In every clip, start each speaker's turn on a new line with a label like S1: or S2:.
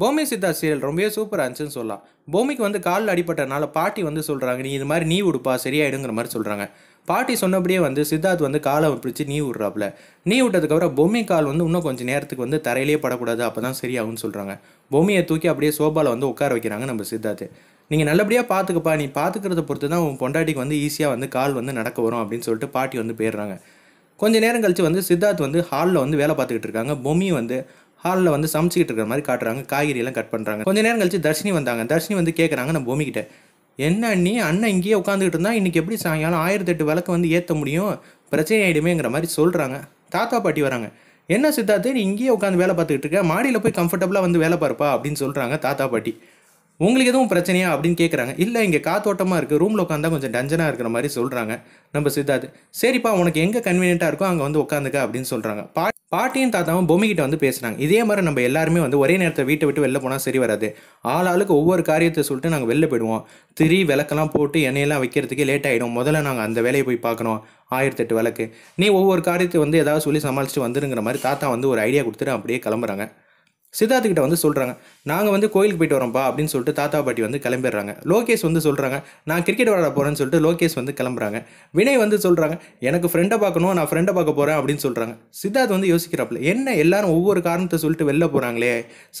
S1: பூமி சித்தா சீரியல் ரொம்பவே சூப்பராக இருந்துச்சுன்னு சொல்லலாம் பூமிக்கு வந்து காலில் அடிப்பட்டனால பாட்டி வந்து சொல்கிறாங்க நீ இது மாதிரி நீ விடுப்பா சரியாயிடுங்கிற மாதிரி சொல்கிறாங்க பாட்டி சொன்னபடியே வந்து சித்தார்த் வந்து காலை பிடிச்சி நீ விட்றாப்புல நீ விட்டதுக்கப்புறம் பொம்மி கால் வந்து இன்னும் கொஞ்சம் நேரத்துக்கு வந்து தரையிலே படக்கூடாது அப்போ தான் சரியாகும்னு சொல்கிறாங்க பொம்மியை தூக்கி அப்படியே சோபாவில் வந்து உட்கார வைக்கிறாங்க நம்ம சித்தார்த்து நீங்கள் நல்லபடியாக பார்த்துக்கப்பா நீ பார்த்துக்கிறத பொறுத்து தான் உன் பொண்டாட்டிக்கு வந்து ஈஸியாக வந்து கால் வந்து நடக்க வரும் அப்படின்னு சொல்லிட்டு பாட்டி வந்து போயிடுறாங்க கொஞ்ச நேரம் கழித்து வந்து சித்தார்த் வந்து ஹாலில் வந்து வேலை பார்த்துக்கிட்டு இருக்காங்க பொம்மி வந்து ஹாலில் வந்து சமைச்சிக்கிட்டு இருக்கிற மாதிரி காட்டுறாங்க காய்கறியெல்லாம் கட் பண்ணுறாங்க கொஞ்ச நேரம் கழிச்சு தர்ஷினி வந்தாங்க தர்ஷினி வந்து கேட்குறாங்க நம்ம பூமிக்கிட்ட என்ன அண்ணி அண்ணன் இங்கேயே உட்காந்துக்கிட்டு இருந்தால் இன்றைக்கி எப்படி சாயங்காலம் ஆயிரத்தி எட்டு விளக்கு வந்து ஏற்ற முடியும் பிரச்சனை ஆகிடுமேங்கிற மாதிரி சொல்கிறாங்க தாத்தா பாட்டி வராங்க என்ன சித்தார்த்து நீ இங்கேயே உட்காந்து வேலை பார்த்துக்கிட்டு இருக்க மாடியில் போய் கம்ஃபர்டபுளாக வந்து வேலை பார்ப்பா அப்படின்னு சொல்கிறாங்க தாத்தா பாட்டி உங்களுக்கு எதுவும் பிரச்சனையா அப்படின்னு கேட்குறாங்க இல்லை இங்கே காத்தோட்டமாக இருக்குது ரூமில் உட்காந்தா கொஞ்சம் டஞ்சனாக இருக்கிற மாதிரி சொல்கிறாங்க நம்ம சித்தார்த்து சரிப்பா உனக்கு எங்கே கன்வீனியண்ட்டாக இருக்கோ அங்கே வந்து உட்காந்துக்க அப்படின்னு சொல்கிறாங்க பா பாட்டியும் தாத்தாவும் பொம்மிக்கிட்ட வந்து பேசுனாங்க இதே மாதிரி நம்ம எல்லாருமே வந்து ஒரே நேரத்தை வீட்டை விட்டு வெளில போனால் சரி வராது ஆள் ஆளுக்கு ஒவ்வொரு காரியத்தை சொல்லிட்டு நாங்கள் வெளில போயிடுவோம் திரி விளக்கெல்லாம் போட்டு எண்ணெயெல்லாம் வைக்கிறதுக்கே லேட் ஆகிடும் முதல்ல நாங்கள் அந்த வேலையை போய் பார்க்கணும் ஆயிரத்தெட்டு விளக்கு நீ ஒவ்வொரு காரியத்தை வந்து ஏதாவது சொல்லி சமாளிச்சுட்டு வந்துருங்கிற மாதிரி தாத்தா வந்து ஒரு ஐடியா கொடுத்துட்டு அப்படியே கிளம்புறாங்க சித்தார்த்துக்கிட்ட வந்து சொல்கிறாங்க நாங்கள் வந்து கோயிலுக்கு போயிட்டு வரோம்ப்பா அப்படின்னு சொல்லிட்டு தாத்தா பாட்டி வந்து கிளம்பிடுறாங்க லோகேஷ் வந்து சொல்கிறாங்க நான் கிரிக்கெட் விளாட போகிறேன்னு சொல்லிட்டு லோகேஷ் வந்து கிளம்புறாங்க வினய் வந்து சொல்கிறாங்க எனக்கு ஃப்ரெண்டை பார்க்கணும் நான் ஃப்ரெண்டை பார்க்க போகிறேன் அப்படின்னு சொல்கிறாங்க சித்தார்த் வந்து யோசிக்கிறாப்புல என்ன எல்லாரும் ஒவ்வொரு காரணத்தை சொல்லிட்டு வெளில போகிறாங்களே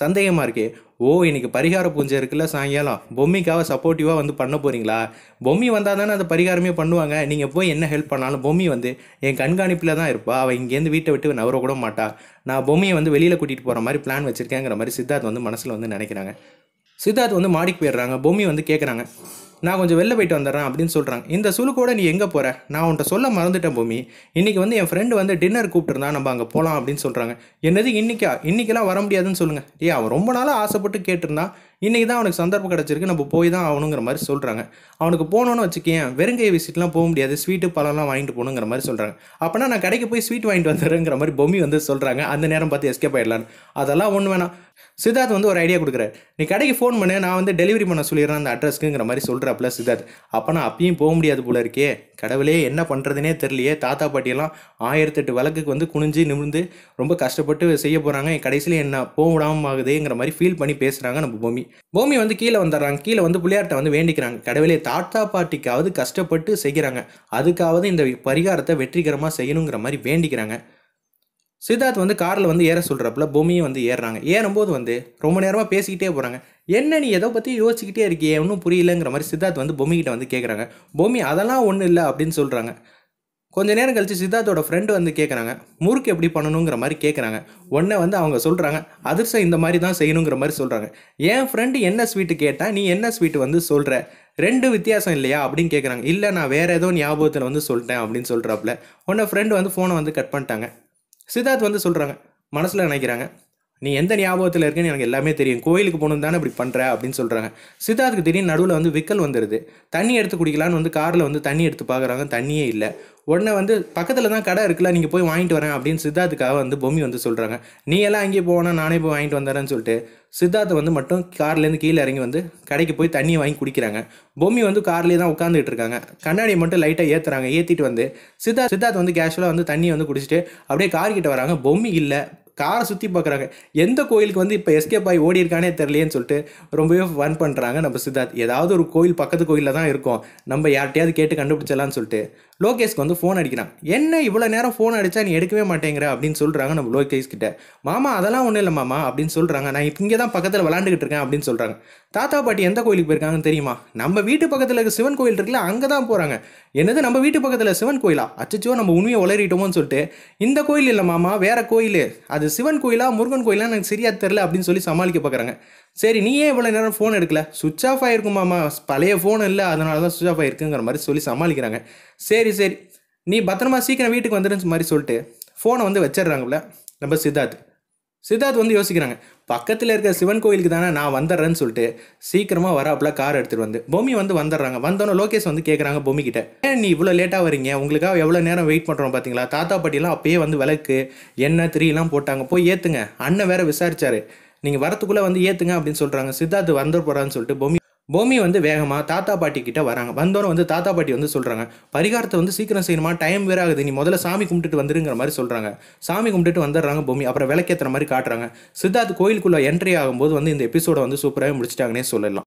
S1: சந்தேகமாக இருக்கே ஓ இன்னைக்கு பரிகார பூஞ்சை இருக்குல்ல சாயங்காலம் பொம்மிக்காக சப்போர்ட்டிவாக வந்து பண்ண போகிறீங்களா பொம்மி வந்தால் தானே அந்த பரிகாரமே பண்ணுவாங்க நீங்கள் போய் என்ன ஹெல்ப் பண்ணாலும் பொம்மி வந்து என் கண்காணிப்பில் தான் இருப்பா அவள் இங்கேருந்து வீட்டை விட்டு நவர கூட மாட்டா நான் பொம்மியை வந்து வெளியில் கூட்டிகிட்டு போகிற மாதிரி பிளான் வச்சுருக்கேங்கிற மாதிரி சித்தார்த் வந்து மனசில் மனசில் வந்து நினைக்கிறாங்க சித்தார்த் வந்து மாடிக்கு போயிடுறாங்க பொம்மி வந்து கேட்குறாங்க நான் கொஞ்சம் வெளில போயிட்டு வந்துடுறேன் அப்படின்னு சொல்கிறாங்க இந்த சுழுக்கோட நீ எங்கே போகிற நான் உன்ட்ட சொல்ல மறந்துட்டேன் பூமி இன்றைக்கி வந்து என் ஃப்ரெண்டு வந்து டின்னர் கூப்பிட்டுருந்தா நம்ம அங்கே போகலாம் அப்படின்னு சொல்கிறாங்க என்னது இன்றைக்கா இன்றைக்கெல்லாம் வர முடியாதுன்னு சொல்லுங்கள் ஏ அவன் ரொம்ப நாளாக ஆசைப்பட்டு கேட்டிருந்தான் இன்றைக்கி தான் அவனுக்கு சந்தர்ப்பம் கிடச்சிருக்கு நம்ம போய் தான் ஆகணுங்கிற மாதிரி சொல்கிறாங்க அவனுக்கு போகணுன்னு வச்சுக்கேன் வெறுங்கையை விசிட்லாம் போக முடியாது ஸ்வீட்டு பழம்லாம் வாங்கிட்டு போகணுங்கிற மாதிரி சொல்கிறாங்க அப்போனா நான் கடைக்கு போய் ஸ்வீட் வாங்கிட்டு வந்துடுறேங்கிற மாதிரி பொம்மி வந்து சொல்கிறாங்க அந்த நேரம் பார்த்து எஸ்கேப் ஆகிடலான்னு அதெல்லாம் ஒன்று வேணாம் சித்தார்த் வந்து ஒரு ஐடியா கொடுக்குறாரு நீ கடைக்கு ஃபோன் பண்ணு நான் வந்து டெலிவரி பண்ண சொல்லிடுறேன் அந்த அட்ரஸ்க்குங்கிற மாதிரி சொல்கிறாப்புல சித்தார்த் நான் அப்பயும் போக முடியாது போல இருக்கே கடவுளே என்ன பண்ணுறதுனே தெரியலையே தாத்தா பாட்டியெல்லாம் ஆயிரத்தெட்டு வழக்குக்கு வந்து குனிஞ்சு நிமிர்ந்து ரொம்ப கஷ்டப்பட்டு செய்ய போகிறாங்க என் கடைசியில் என்ன போக விடாமல் ஆகுதுங்கிற மாதிரி ஃபீல் பண்ணி பேசுகிறாங்க நம்ம பூமி பூமி வந்து கீழே வந்துடுறாங்க கீழே வந்து பிள்ளையார்ட்ட வந்து வேண்டிக்கிறாங்க கடவுளே தாத்தா பாட்டிக்காவது கஷ்டப்பட்டு செய்கிறாங்க அதுக்காவது இந்த பரிகாரத்தை வெற்றிகரமாக செய்யணுங்கிற மாதிரி வேண்டிக்கிறாங்க சித்தார்த் வந்து காரில் வந்து ஏற சொல்கிறப்பல பூமியும் வந்து ஏறுறாங்க ஏறும்போது வந்து ரொம்ப நேரமாக பேசிக்கிட்டே போகிறாங்க என்ன நீ எதை பற்றி யோசிச்சுக்கிட்டே இருக்கியே ஒன்றும் புரியலங்கிற மாதிரி சித்தார்த் வந்து பொம்மிக்கிட்ட வந்து கேட்குறாங்க பொம்மி அதெல்லாம் ஒன்றும் இல்லை அப்படின்னு சொல்கிறாங்க கொஞ்ச நேரம் கழித்து சித்தார்த்தோட ஃப்ரெண்டு வந்து கேட்குறாங்க முறுக்கு எப்படி பண்ணணுங்கிற மாதிரி கேட்குறாங்க உடனே வந்து அவங்க சொல்கிறாங்க அதிர்ஷம் இந்த மாதிரி தான் செய்யணுங்கிற மாதிரி சொல்கிறாங்க என் ஃப்ரெண்டு என்ன ஸ்வீட்டு கேட்டால் நீ என்ன ஸ்வீட்டு வந்து சொல்கிற ரெண்டு வித்தியாசம் இல்லையா அப்படின்னு கேட்குறாங்க இல்லை நான் வேறு ஏதோ ஞாபகத்தில் வந்து சொல்லிட்டேன் அப்படின்னு சொல்கிறாப்புல உடனே ஃப்ரெண்டு வந்து ஃபோனை வந்து கட் பண்ணிட்டாங்க சித்தார்த் வந்து சொல்கிறாங்க மனசில் நினைக்கிறாங்க நீ எந்த ஞாபகத்தில் இருக்குன்னு எனக்கு எல்லாமே தெரியும் கோயிலுக்கு போகணும் தானே இப்படி பண்ணுற அப்படின்னு சொல்கிறாங்க சித்தார்த்துக்கு திடீர்னு நடுவில் வந்து விக்கல் வந்துடுது தண்ணி எடுத்து குடிக்கலான்னு வந்து காரில் வந்து தண்ணி எடுத்து பார்க்குறாங்க தண்ணியே இல்லை உடனே வந்து பக்கத்தில் தான் கடை இருக்குல்ல நீங்கள் போய் வாங்கிட்டு வரேன் அப்படின்னு சித்தார்த்துக்காக வந்து பொம்மி வந்து சொல்கிறாங்க நீ எல்லாம் அங்கேயே போனால் நானே போய் வாங்கிட்டு வந்தேன்னு சொல்லிட்டு சித்தார்த்தை வந்து மட்டும் கார்லேருந்து கீழே இறங்கி வந்து கடைக்கு போய் தண்ணியை வாங்கி குடிக்கிறாங்க பொம்மி வந்து கார்லேயே தான் உட்காந்துட்டு இருக்காங்க கண்ணாடியை மட்டும் லைட்டாக ஏற்றுறாங்க ஏற்றிட்டு வந்து சித்தார்த் சித்தார்த்தை வந்து கேஷுவலாக வந்து தண்ணியை வந்து குடிச்சிட்டு அப்படியே கார்கிட்ட வராங்க பொம்மி இல்லை காரை சுற்றி பார்க்குறாங்க எந்த கோயிலுக்கு வந்து இப்போ எஸ்கேப் ஆகி ஓடி இருக்கானே தெரியலேன்னு சொல்லிட்டு ரொம்பவே ஒன் பண்ணுறாங்க நம்ம சித்தார்த் ஏதாவது ஒரு கோயில் பக்கத்து கோயிலில் தான் இருக்கும் நம்ம யார்கிட்டயாவது கேட்டு கண்டுபிடிச்சலான்னு சொல்லிட்டு லோகேஷ்க்கு வந்து ஃபோன் அடிக்கிறான் என்ன இவ்வளோ நேரம் ஃபோன் அடித்தா நீ எடுக்கவே மாட்டேங்கிற அப்படின்னு சொல்கிறாங்க நம்ம லோகேஷ் கிட்ட மாமா அதெல்லாம் ஒன்றும் இல்லை மாமா அப்படின்னு சொல்கிறாங்க நான் இப்போ இங்கே தான் பக்கத்தில் விளாண்டுக்கிட்டு இருக்கேன் அப்படின்னு சொல்கிறாங்க தாத்தா பாட்டி எந்த கோயிலுக்கு போயிருக்காங்கன்னு தெரியுமா நம்ம வீட்டு பக்கத்தில் இருக்க சிவன் கோயில் இருக்குல்ல அங்கே தான் போகிறாங்க என்னது நம்ம வீட்டு பக்கத்தில் சிவன் கோயிலா அச்சோ நம்ம உண்மையை உளறிட்டோமோன்னு சொல்லிட்டு இந்த கோயில் இல்லை மாமா வேறு கோயில் அது அது சிவன் கோயிலா முருகன் கோயிலா எனக்கு சரியாக தெரில அப்படின்னு சொல்லி சமாளிக்க பார்க்குறாங்க சரி நீ ஏன் இவ்வளோ நேரம் ஃபோன் எடுக்கல சுவிச் ஆஃப் ஆகிருக்கும் பழைய ஃபோன் இல்லை அதனால தான் சுவிச் ஆஃப் ஆகிருக்குங்கிற மாதிரி சொல்லி சமாளிக்கிறாங்க சரி சரி நீ பத்திரமா சீக்கிரம் வீட்டுக்கு வந்துடுன்னு மாதிரி சொல்லிட்டு ஃபோனை வந்து வச்சிடுறாங்கல்ல நம்ம சித்தார்த் சித்தார்த் வந்து யோசிக்கிறாங்க பக்கத்தில் இருக்க சிவன் கோயிலுக்கு தானே நான் வந்துடுறேன்னு சொல்லிட்டு சீக்கிரமாக வராப்புல கார் எடுத்துகிட்டு வந்து பொம்மி வந்து வந்துடுறாங்க வந்தோன்னே லோகேஷ் வந்து கேட்குறாங்க பொம்மி கிட்ட ஏன் நீ இவ்வளோ லேட்டாக வரீங்க உங்களுக்காக எவ்வளோ நேரம் வெயிட் பண்ணுறோம் பார்த்தீங்களா தாத்தா பாட்டிலாம் அப்பயே வந்து விளக்கு என்ன திரியெல்லாம் போட்டாங்க போய் ஏற்றுங்க அண்ணன் வேற விசாரிச்சாரு நீங்கள் வரத்துக்குள்ளே வந்து ஏற்றுங்க அப்படின்னு சொல்கிறாங்க சித்தார்த் வந்து போகிறான்னு சொல்லிட்டு பொம்மி பூமி வந்து வேகமாக தாத்தா பாட்டி கிட்ட வராங்க வந்தோடனே வந்து தாத்தா பாட்டி வந்து சொல்கிறாங்க பரிகாரத்தை வந்து சீக்கிரம் செய்யணுமா டைம் வேற ஆகுது நீ முதல்ல சாமி கும்பிட்டுட்டு வந்துருங்கிற மாதிரி சொல்கிறாங்க சாமி கும்பிட்டுட்டு வந்துடுறாங்க பூமி அப்புறம் விளக்கேற்றுற மாதிரி காட்டுறாங்க சித்தார்த் கோயிலுக்குள்ளே என்ட்ரி ஆகும்போது வந்து இந்த எபிசோடை வந்து சூப்பராகவே முடிச்சிட்டாங்கன்னே சொல்லலாம்